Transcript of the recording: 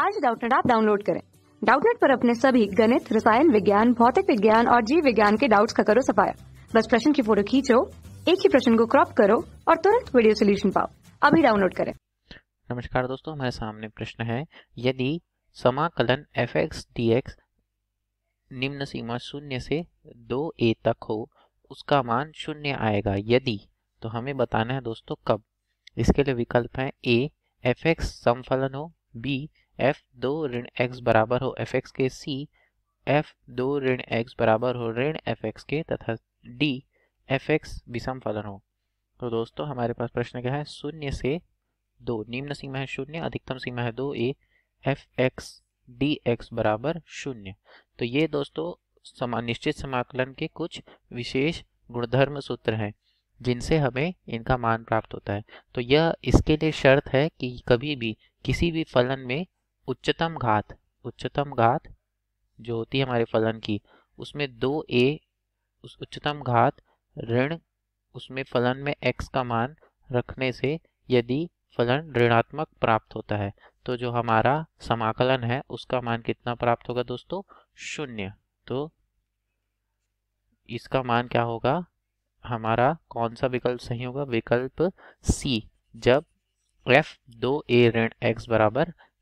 आज डाउटनेट आप डाउनलोड करें डाउटनेट पर अपने सभी गणित रसायन विज्ञान भौतिक विज्ञान और जीव विज्ञान के डाउट्स का करो सफाया बस प्रश्न की फोटो खींचो एक ही प्रश्न को क्रॉप करो और तुरंत वीडियो सोल्यूशन पाओ अभी डाउनलोड करें नमस्कार दोस्तों हमारे सामने प्रश्न है यदि समाकलन एफ एक्स डी एक्स निम्न सीमा शून्य से दो ए तक हो उसका मान शून्य आएगा यदि तो हमें बताना है दोस्तों कब इसके लिए विकल्प है ए एफ एक्स समफलन हो बी एफ दो ऋण एक्स बराबर हो एफ एक्स के सी एफ दो ऋण एक्स बराबर हो ऋण एफ एक्स के तथा डी एफ एक्स विषम फलन हो तो दोस्तों हमारे पास प्रश्न क्या है शून्य से दो निम्न सीमा है शून्य अधिकतम सीमा है दो A F X D X बराबर शून्य तो ये दोस्तों समा निश्चित समाकलन के कुछ विशेष गुणधर्म सूत्र हैं जिनसे हमें इनका मान प्राप्त होता है तो यह इसके लिए शर्त है कि कभी भी किसी भी फलन में उच्चतम घात उच्चतम घात जो होती है हमारे फलन की उसमें दो ए उस उच्चतम घात ऋण उसमें फलन में एक्स का मान रखने से यदि फलन ऋणात्मक प्राप्त होता है तो जो हमारा समाकलन है उसका मान कितना प्राप्त होगा दोस्तों शून्य तो इसका मान क्या होगा हमारा कौन सा विकल्प सही होगा विकल्प सी जब एफ दो ए ऋण एक्स बराबर